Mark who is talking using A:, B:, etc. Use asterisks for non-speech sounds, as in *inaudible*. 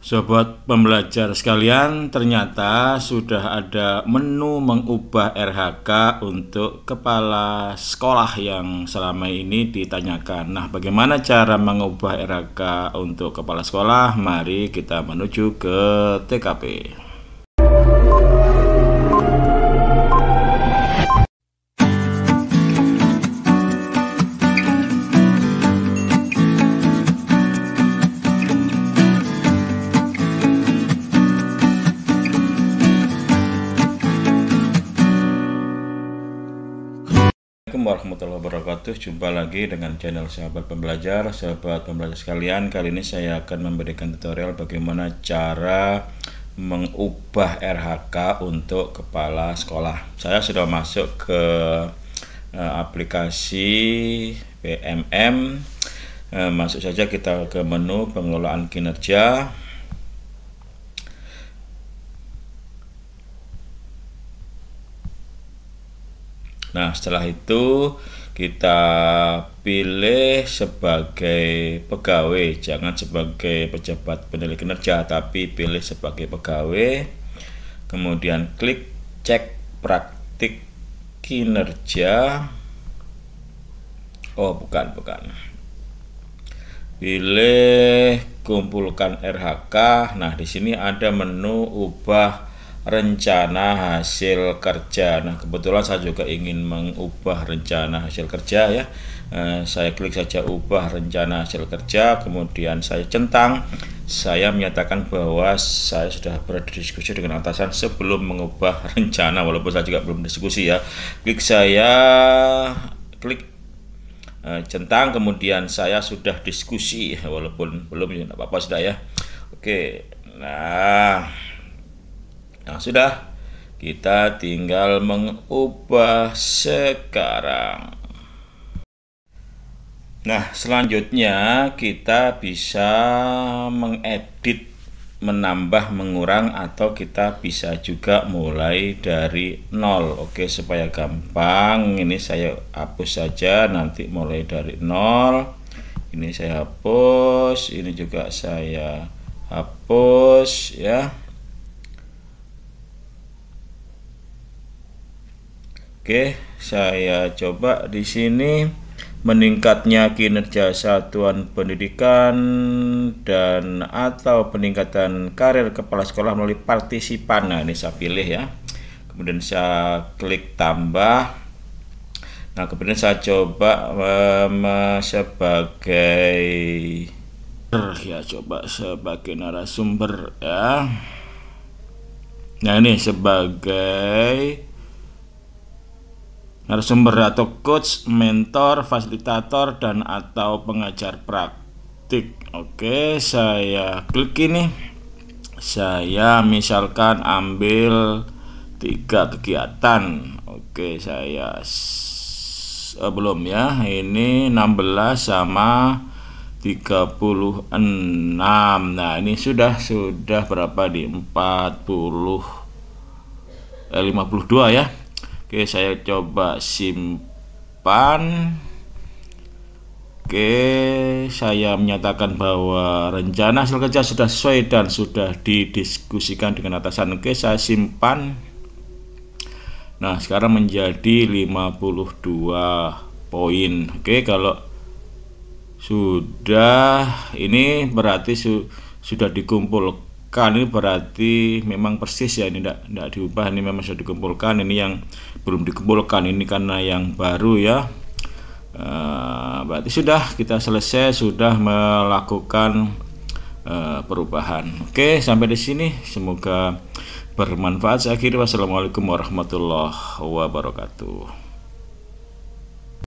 A: Sobat pembelajar sekalian, ternyata sudah ada menu mengubah RHK untuk kepala sekolah yang selama ini ditanyakan. Nah, bagaimana cara mengubah RHK untuk kepala sekolah? Mari kita menuju ke TKP. warahmatullahi wabarakatuh Jumpa lagi dengan channel sahabat pembelajar Sahabat pembelajar sekalian Kali ini saya akan memberikan tutorial bagaimana cara mengubah RHK untuk kepala sekolah Saya sudah masuk ke eh, aplikasi PMM eh, Masuk saja kita ke menu pengelolaan kinerja Nah, setelah itu kita pilih sebagai pegawai, jangan sebagai pejabat penilai kinerja, tapi pilih sebagai pegawai. Kemudian klik cek praktik kinerja. Oh, bukan, bukan. Pilih kumpulkan RHK. Nah, di sini ada menu ubah rencana hasil kerja. Nah, kebetulan saya juga ingin mengubah rencana hasil kerja ya. Eh, saya klik saja ubah rencana hasil kerja, kemudian saya centang. Saya menyatakan bahwa saya sudah berdiskusi dengan atasan sebelum mengubah *laughs* rencana walaupun saya juga belum diskusi ya. Klik saya klik eh, centang kemudian saya sudah diskusi ya, walaupun belum tidak ya, apa-apa sudah ya. Oke. Nah, Nah, sudah. Kita tinggal mengubah sekarang. Nah, selanjutnya kita bisa mengedit, menambah, mengurang atau kita bisa juga mulai dari nol. Oke, supaya gampang, ini saya hapus saja nanti mulai dari nol. Ini saya hapus, ini juga saya hapus ya. Oke, saya coba di sini meningkatnya kinerja satuan pendidikan dan atau peningkatan karir kepala sekolah melalui partisipan. Nah, ini saya pilih ya. Kemudian saya klik tambah. Nah, kemudian saya coba um, sebagai ya coba sebagai narasumber ya. Nah, ini sebagai narasumber atau coach, mentor, fasilitator dan atau pengajar praktik. Oke, saya klik ini. Saya misalkan ambil tiga kegiatan. Oke, saya eh, belum ya. Ini 16 sama 36. Nah, ini sudah sudah berapa di 40 eh, 52 ya. Oke saya coba simpan Oke saya menyatakan bahwa rencana hasil kerja sudah sesuai dan sudah didiskusikan dengan atasan Oke saya simpan Nah sekarang menjadi 52 poin Oke kalau sudah ini berarti su sudah dikumpulkan K kan ini berarti memang persis ya ini tidak tidak diubah ini memang sudah dikumpulkan ini yang belum dikumpulkan ini karena yang baru ya eh, berarti sudah kita selesai sudah melakukan eh, perubahan oke sampai di sini semoga bermanfaat saya akhiri wassalamualaikum warahmatullahi wabarakatuh